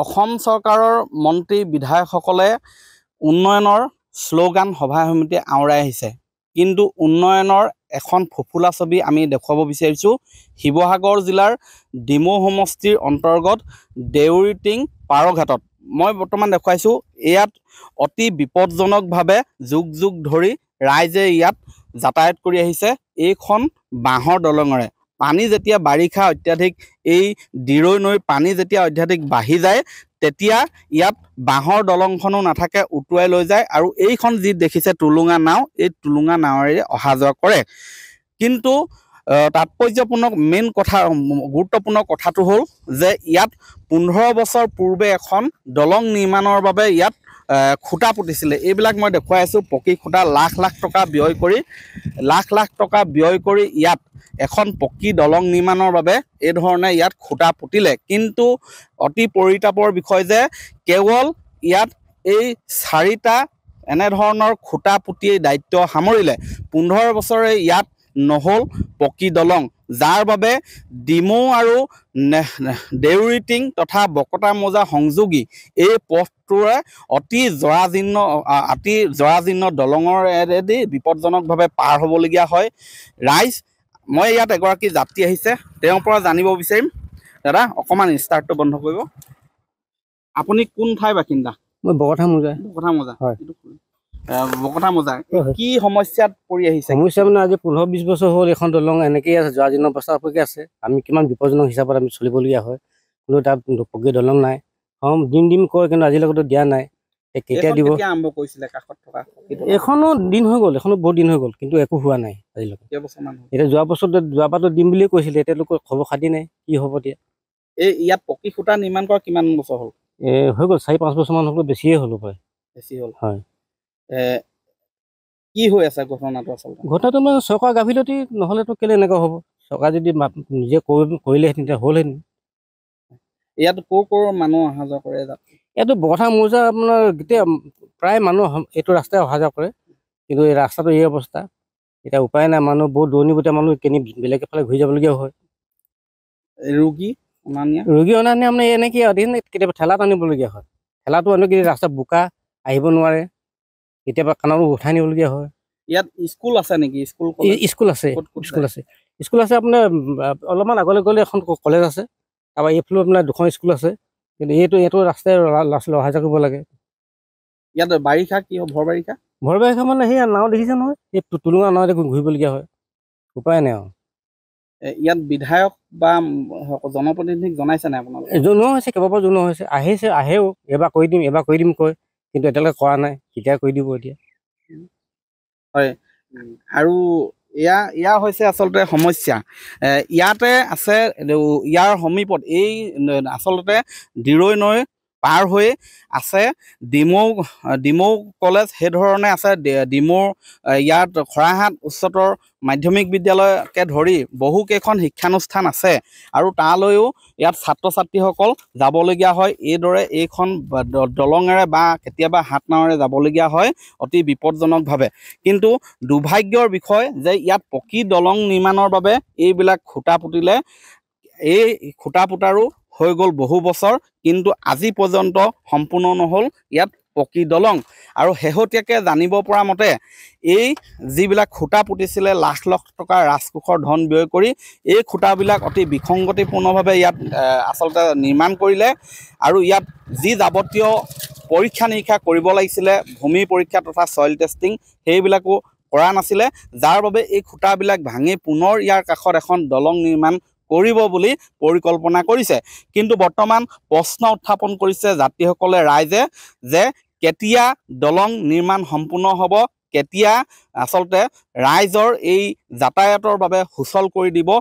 অসম চৰকাৰৰ মন্ত্ৰী বিধায়কসকলে উন্নয়নৰ শ্লোগান সভা সমিতি আওৰাই আহিছে কিন্তু উন্নয়নৰ এখন ফুফুলা ছবি আমি দেখুৱাব বিচাৰিছোঁ শিৱসাগৰ জিলাৰ ডিমৌ সমষ্টিৰ অন্তৰ্গত দেউৰিটিং পাৰঘাটত মই বৰ্তমান দেখুৱাইছোঁ ইয়াত অতি বিপদজনকভাৱে যুগ যুগ ধৰি ৰাইজে ইয়াত যাতায়ত কৰি আহিছে এইখন বাঁহৰ দলঙৰে পানী যেতিয়া বাৰিষা অত্যাধিক এই দিৰৈ নৈৰ পানী যেতিয়া অত্যাধিক বাঢ়ি যায় তেতিয়া ইয়াত বাঁহৰ দলংখনো নাথাকে উটুৱাই লৈ যায় আৰু এইখন যি দেখিছে টুলুঙা নাও এই টুলুঙা নাৱেৰে অহা যোৱা কৰে কিন্তু তাৎপৰ্যপূৰ্ণ মেইন কথা গুৰুত্বপূৰ্ণ কথাটো হ'ল যে ইয়াত পোন্ধৰ বছৰ পূৰ্বে এখন দলং নিৰ্মাণৰ বাবে ইয়াত খুটা পুতিছিলে এইবিলাক মই দেখুৱাই আছোঁ পকী খুঁটা লাখ লাখ টকা ব্যয় কৰি লাখ লাখ টকা ব্যয় কৰি ইয়াত এখন পকী দলং নিৰ্মাণৰ বাবে এইধৰণে ইয়াত খুটা পুতিলে কিন্তু অতি পৰিতাপৰ বিষয় যে কেৱল ইয়াত এই চাৰিটা এনেধৰণৰ খুটা পুতি দায়িত্ব সামৰিলে পোন্ধৰ বছৰে ইয়াত নহ'ল পকী দলং যাৰ বাবে ডিমৌ আৰু দেউৰিটিং তথা বকতা মোজা সংযোগী এই পথটোৰে অতি জৰাজীৰ্ণ অতি জৰাজীৰ্ণ দলঙৰেদি বিপদজনকভাৱে পাৰ হ'বলগীয়া হয় ৰাইজ মই ইয়াত এগৰাকী যাত্ৰী আহিছে তেওঁৰ পৰা জানিব বিচাৰিম দাদা অকণমান ষ্টাৰ্টটো বন্ধ কৰিব আপুনি কোন ঠাইৰ বাসিন্দা মই বকঠা মোজা বকঠা মোজা হয় কথা মজা কি সমস্যাত পৰি আহিছে সমস্যা মানে আজি পোন্ধৰ বিশ বছৰ হ'ল এইখন দলং এনেকেই আছে যোৱা দিনৰ অৱস্থাকে আছে আমি কিমান বিপদজনক হিচাপত আমি চলিবলগীয়া হয় কিন্তু তাত পকী দলং নাই হম দিম দিম কয় কিন্তু আজিলৈকেতো দিয়া নাই কেতিয়া দিব এখনো দিন হৈ গ'ল এখনো বহুত দিন হৈ গ'ল কিন্তু একো হোৱা নাই আজিলৈকে এতিয়া যোৱা বছৰ যোৱাবাৰতো দিম বুলিয়ে কৈছিলে এতিয়ালোকৰ খবৰ খাতি নাই কি হ'ব এতিয়া এই ইয়াত পকী সূতা নিৰ্মাণ কৰা কিমান বছৰ হ'ল হৈ গ'ল চাৰি পাঁচ বছৰমান হ'ল বেছিয়ে হ'ল হয় বেছি হ'ল হয় কি হৈ আছে ঘটনাটো আচলতে ঘটনাটো মানে চৰকাৰ গাফিলতি নহ'লেতো কেলে এনেকুৱা হ'ব চৰকাৰ যদি নিজে কৰিলেহেঁতেন হ'লহেঁতেন ইয়াত ক'ৰ ক'ৰ মানুহ অহা যোৱা কৰে ইয়াতো বৰঠা মৌজা আপোনাৰ গোটেই প্ৰায় মানুহ এইটো ৰাস্তাই অহা যোৱা কৰে কিন্তু এই ৰাস্তাটো এই অৱস্থা এতিয়া উপায় নাই মানুহ বহুত দূৰণিবতীয়া মানুহ কেনি বেলেগ এফালে ঘূৰি যাবলগীয়া হয় ৰোগী অনা নিয়া ৰোগী অনা নিয়া মানে এনেকৈ কেতিয়াবা ঠেলাত আনিবলগীয়া হয় ঠেলাটো আনিলে কিন্তু ৰাস্তা বোকা আহিব নোৱাৰে কেতিয়াবা কাণৰো উঠাই নিবলগীয়া হয় ইয়াত স্কুল আছে নেকি স্কুল স্কুল আছে স্কুল আছে স্কুল আছে আপোনাৰ অলপমান আগলৈ গ'লে এখন কলেজ আছে তাৰপৰা এইফালেও আপোনাৰ দুখন স্কুল আছে কিন্তু এইটো এইটো ৰাস্তাই ল'ৰা অহা যা কৰিব লাগে ইয়াত বাৰিষা কি হয় ভৰ বাৰিষা ভৰ বাৰিষা মানে সেই নাও দেখিছে নহয় এই টুলুঙা নাও নাৱতে ঘূৰিবলগীয়া হয় উপায় নাই আৰু ইয়াত বিধায়ক বা জনপ্ৰতিনিধিক জনাইছে নাই আপোনালোকে জনোৱা হৈছে কেইবাবাৰ জনোৱা হৈছে আহিছে আহেও এবাৰ কৰি দিম এবাৰ কৰি দিম কয় কিন্তু এতিয়ালৈকে কৰা নাই শিকাই কৰি দিব এতিয়া হয় আৰু এয়া এয়া হৈছে আচলতে সমস্যা ইয়াতে আছে ইয়াৰ সমীপত এই আচলতে দিৰৈ নৈ পাৰ হৈ আছে ডিমৌ ডিমৌ কলেজ সেইধৰণে আছে ডিমৌ ইয়াত শৰাইহাট উচ্চতৰ মাধ্যমিক বিদ্যালয়কে ধৰি বহুকেইখন শিক্ষানুষ্ঠান আছে আৰু তালৈও ইয়াত ছাত্ৰ ছাত্ৰীসকল যাবলগীয়া হয় এইদৰে এইখন দলঙেৰে বা কেতিয়াবা হাত নাৱেৰে যাবলগীয়া হয় অতি বিপদজনকভাৱে কিন্তু দুৰ্ভাগ্যৰ বিষয় যে ইয়াত পকী দলং নিৰ্মাণৰ বাবে এইবিলাক খুটা পুতিলে এই খুটা পোতাৰো হৈ গ'ল বহু বছৰ কিন্তু আজি পৰ্যন্ত সম্পূৰ্ণ নহ'ল ইয়াত পকী দলং আৰু শেহতীয়াকৈ জানিব পৰা মতে এই যিবিলাক খুঁটা পুতিছিলে লাখ লাখ টকা ৰাজকোষৰ ধন ব্যয় কৰি এই খুঁটাবিলাক অতি বিসংগতিপূৰ্ণভাৱে ইয়াত আচলতে নিৰ্মাণ কৰিলে আৰু ইয়াত যি যাৱতীয় পৰীক্ষা নিৰীক্ষা কৰিব লাগিছিলে ভূমি পৰীক্ষা তথা চইল টেষ্টিং সেইবিলাকো কৰা নাছিলে যাৰ বাবে এই খুঁটাবিলাক ভাঙি পুনৰ ইয়াৰ কাষত এখন দলং নিৰ্মাণ কৰিব বুলি পৰিকল্পনা কৰিছে কিন্তু বৰ্তমান প্ৰশ্ন উত্থাপন কৰিছে যাত্ৰীসকলে ৰাইজে যে কেতিয়া দলং নিৰ্মাণ সম্পূৰ্ণ হ'ব কেতিয়া আচলতে ৰাইজৰ এই যাতায়াতৰ বাবে সুচল কৰি দিব